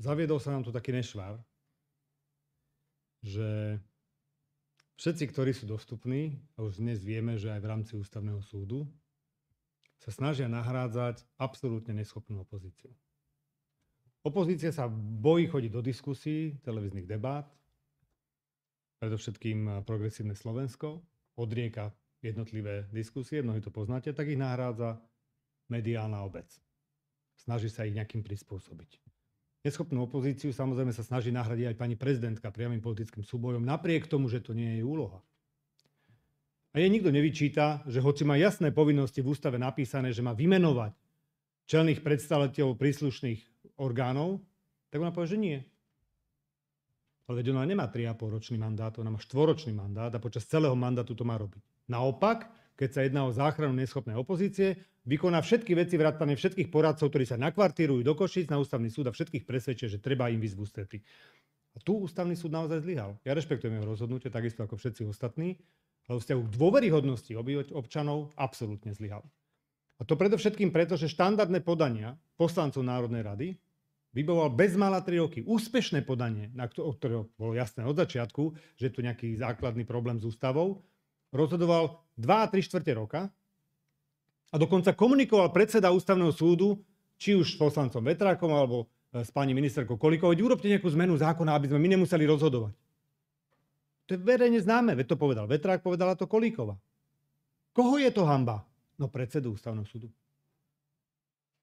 zaviedol sa nám tu taký nešvar, že všetci, ktorí sú dostupní, a už dnes vieme, že aj v rámci ústavného súdu, sa snažia nahrádzať absolútne neschopnú opozíciu. Opozícia sa bojí chodiť do diskusí, televíznych debát, predovšetkým progresívne Slovensko, odrieka jednotlivé diskusie, mnohí to poznáte, tak ich nahrádza mediálna obec. Snaží sa ich nejakým prispôsobiť. Neschopnú opozíciu samozrejme sa snaží nahradiť aj pani prezidentka priamým politickým súbojom, napriek tomu, že to nie je jej úloha. A jej nikto nevyčíta, že hoci má jasné povinnosti v ústave napísané, že má vymenovať čelných predstaviteľov príslušných orgánov, tak ona povie, že nie. Ale veď ona nemá 3,5 ročný mandát, ona má štvoročný mandát a počas celého mandátu to má robiť. Naopak, keď sa jedná o záchranu neschopnej opozície, vykoná všetky veci vrátane všetkých poradcov, ktorí sa nakvartírujú do Košic na ústavný súd a všetkých presvedčia, že treba im vyzvu stretli. A tu ústavný súd naozaj zlyhal. Ja rešpektujem jeho rozhodnutie, takisto ako všetci ostatní, ale v vzťahu k dôveryhodnosti občanov absolútne zlyhal. A to predovšetkým preto, že štandardné podania poslancov Národnej rady vyboval bezmála tri roky. Úspešné podanie, na ktorého bolo jasné od začiatku, že je tu nejaký základný problém s ústavou, rozhodoval 2 a 3 čtvrte roka a dokonca komunikoval predseda ústavného súdu, či už s poslancom Vetrákom alebo e, s pani ministerkou Kolikovou, urobte nejakú zmenu zákona, aby sme my nemuseli rozhodovať. To je verejne známe, veď to povedal Vetrák, povedala to Kolíková. Koho je to hamba? No predsedu ústavného súdu.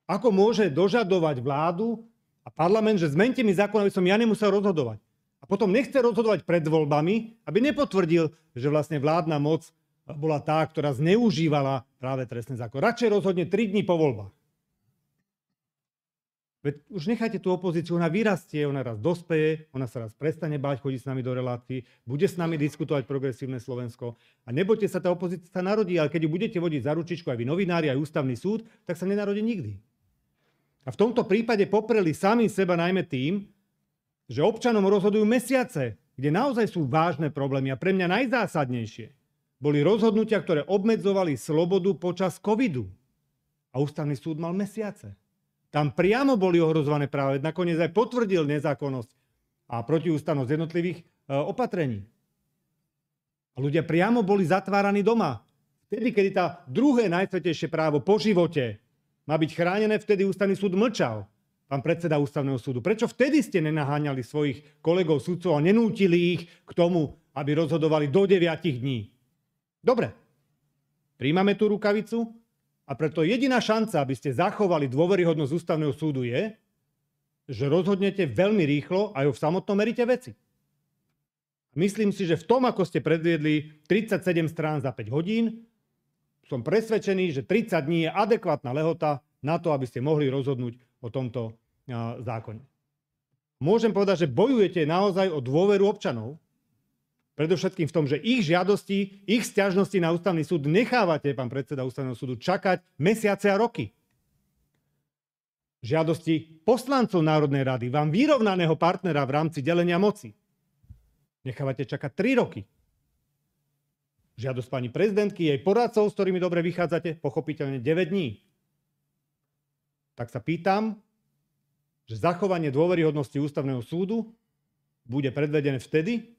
Ako môže dožadovať vládu a parlament, že zmente mi zákon, aby som ja nemusel rozhodovať? A potom nechce rozhodovať pred voľbami, aby nepotvrdil, že vlastne vládna moc bola tá, ktorá zneužívala práve trestný zákon. Radšej rozhodne 3 dní po voľbách. Veď už nechajte tú opozíciu, ona vyrastie, ona raz dospeje, ona sa raz prestane báť, chodí s nami do relácií, bude s nami diskutovať progresívne Slovensko. A nebojte sa, tá opozícia sa narodí, ale keď ju budete vodiť za ručičku aj vy novinári, aj ústavný súd, tak sa nenarodí nikdy. A v tomto prípade popreli sami seba najmä tým, že občanom rozhodujú mesiace, kde naozaj sú vážne problémy a pre mňa najzásadnejšie boli rozhodnutia, ktoré obmedzovali slobodu počas covidu. A ústavný súd mal mesiace. Tam priamo boli ohrozované práve. Nakoniec aj potvrdil nezákonnosť a protiústavnosť jednotlivých e, opatrení. A ľudia priamo boli zatváraní doma. Vtedy, kedy tá druhé najsvetejšie právo po živote má byť chránené, vtedy ústavný súd mlčal pán predseda ústavného súdu. Prečo vtedy ste nenaháňali svojich kolegov súdcov a nenútili ich k tomu, aby rozhodovali do 9 dní? Dobre, príjmame tú rukavicu a preto jediná šanca, aby ste zachovali dôveryhodnosť ústavného súdu je, že rozhodnete veľmi rýchlo aj v samotnom merite veci. Myslím si, že v tom, ako ste predviedli 37 strán za 5 hodín, som presvedčený, že 30 dní je adekvátna lehota na to, aby ste mohli rozhodnúť o tomto zákone. Môžem povedať, že bojujete naozaj o dôveru občanov, Predovšetkým v tom, že ich žiadosti, ich stiažnosti na ústavný súd nechávate, pán predseda ústavného súdu, čakať mesiace a roky. Žiadosti poslancov Národnej rady, vám vyrovnaného partnera v rámci delenia moci, nechávate čakať 3 roky. Žiadosť pani prezidentky, jej poradcov, s ktorými dobre vychádzate, pochopiteľne 9 dní. Tak sa pýtam, že zachovanie dôveryhodnosti ústavného súdu bude predvedené vtedy,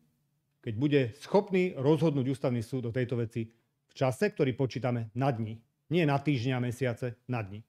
keď bude schopný rozhodnúť ústavný súd o tejto veci v čase, ktorý počítame na dni, Nie na týždňa, mesiace, na dni.